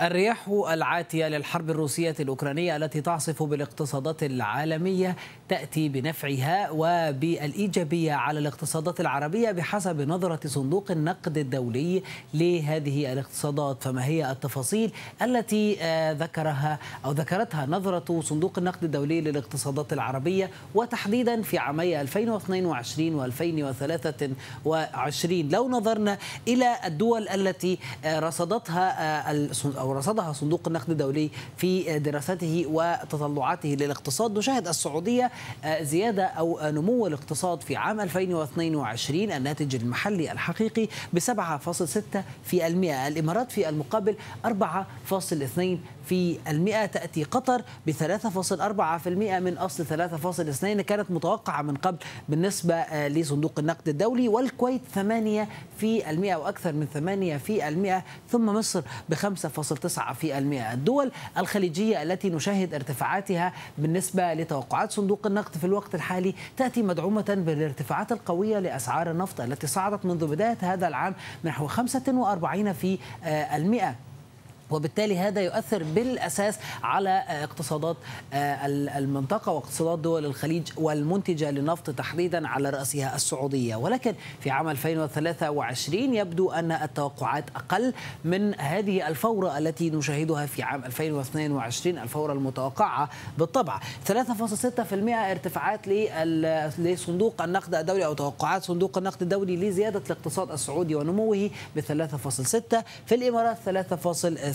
الرياح العاتية للحرب الروسية الأوكرانية التي تعصف بالاقتصادات العالمية تأتي بنفعها وبالإيجابية على الاقتصادات العربية بحسب نظرة صندوق النقد الدولي لهذه الاقتصادات فما هي التفاصيل التي آه، ذكرها أو ذكرتها نظرة صندوق النقد الدولي للاقتصادات العربية وتحديدا في عامي 2022 و 2023 لو نظرنا إلى الدول التي آه، رصدتها آه، رصدها صندوق النقد الدولي في دراسته وتطلعاته للاقتصاد نشاهد السعودية زيادة أو نمو الاقتصاد في عام 2022 الناتج المحلي الحقيقي ب 7.6 في المئة الإمارات في المقابل 4.2 في المئة تأتي قطر ب 3.4% من أصل 3.2 كانت متوقعة من قبل بالنسبة لصندوق النقد الدولي والكويت 8 في المئة وأكثر من 8 في المئة ثم مصر ب الدول الخليجية التي نشاهد ارتفاعاتها بالنسبة لتوقعات صندوق النقد في الوقت الحالي تأتي مدعومة بالارتفاعات القوية لأسعار النفط التي صعدت منذ بداية هذا العام من نحو 45 في المئة وبالتالي هذا يؤثر بالأساس على آه، اقتصادات آه، المنطقة واقتصادات دول الخليج والمنتجة للنفط تحديدا على رأسها السعودية ولكن في عام 2023 يبدو أن التوقعات أقل من هذه الفورة التي نشاهدها في عام 2022 الفورة المتوقعة بالطبع 3.6% ارتفاعات لصندوق النقد الدولي أو توقعات صندوق النقد الدولي لزيادة الاقتصاد السعودي ونموه ب 3.6 في الإمارات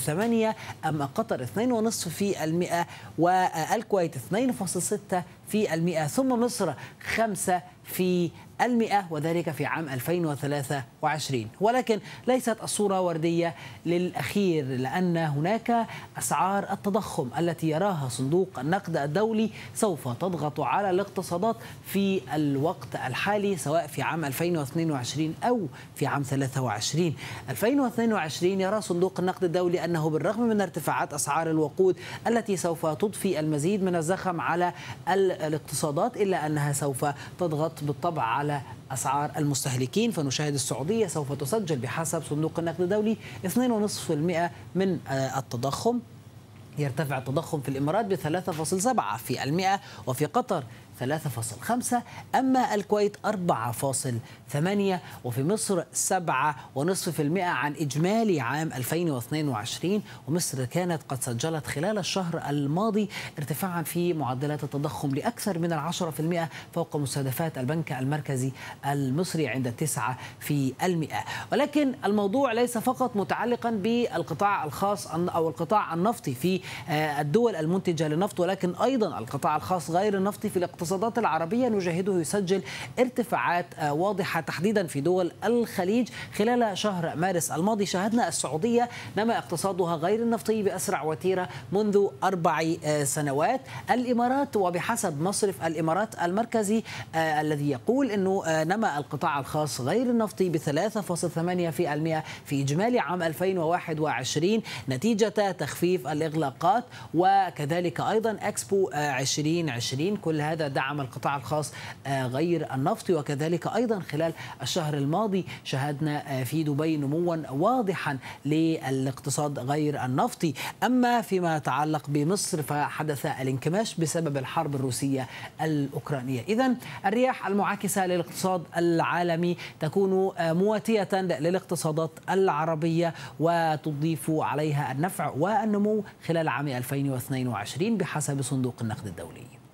3.3 ثمانية أما قطر 2.5 في المئة والكويت 2.6 في المئة ثم مصر 5 في المئة وذلك في عام 2023 ولكن ليست الصورة وردية للأخير لأن هناك أسعار التضخم التي يراها صندوق النقد الدولي سوف تضغط على الاقتصادات في الوقت الحالي سواء في عام 2022 أو في عام 23 2022 يرى صندوق النقد الدولي أنه بالرغم من ارتفاعات أسعار الوقود التي سوف تضفي المزيد من الزخم على الاقتصادات إلا أنها سوف تضغط بالطبع على أسعار المستهلكين فنشاهد السعودية سوف تسجل بحسب صندوق النقد الدولي 2.5% من آه، التضخم يرتفع التضخم في الإمارات ب 3.7% في المئة وفي قطر 3.5 أما الكويت 4.8 وفي مصر 7.5% عن إجمالي عام 2022 ومصر كانت قد سجلت خلال الشهر الماضي ارتفاعا في معدلات التضخم لأكثر من 10% فوق مستهدفات البنك المركزي المصري عند 9 في المئة ولكن الموضوع ليس فقط متعلقا بالقطاع الخاص أو القطاع النفطي في آه، الدول المنتجة للنفط ولكن أيضا القطاع الخاص غير النفطي في الاقتصاد المفوضات العربية نشاهده يسجل ارتفاعات آه، واضحة تحديدا في دول الخليج خلال شهر مارس الماضي شهدنا السعودية نما اقتصادها غير النفطي بأسرع وتيرة منذ أربع آه، سنوات الإمارات وبحسب مصرف الإمارات المركزي آه، الذي يقول أنه نما القطاع الخاص غير النفطي ب 3.8% في إجمالي عام 2021 نتيجة تخفيف الإغلاقات وكذلك أيضا أكسبو 2020 كل هذا دعم القطاع الخاص آه، غير النفطي وكذلك أيضا خلال الشهر الماضي شهدنا آه، في دبي نموا واضحا للاقتصاد غير النفطي أما فيما يتعلق بمصر فحدث الانكماش بسبب الحرب الروسية الأوكرانية إذا الرياح المعاكسة للاقتصاد العالمي تكون آه، مواتية للاقتصادات العربية وتضيف عليها النفع والنمو خلال عام 2022 بحسب صندوق النقد الدولي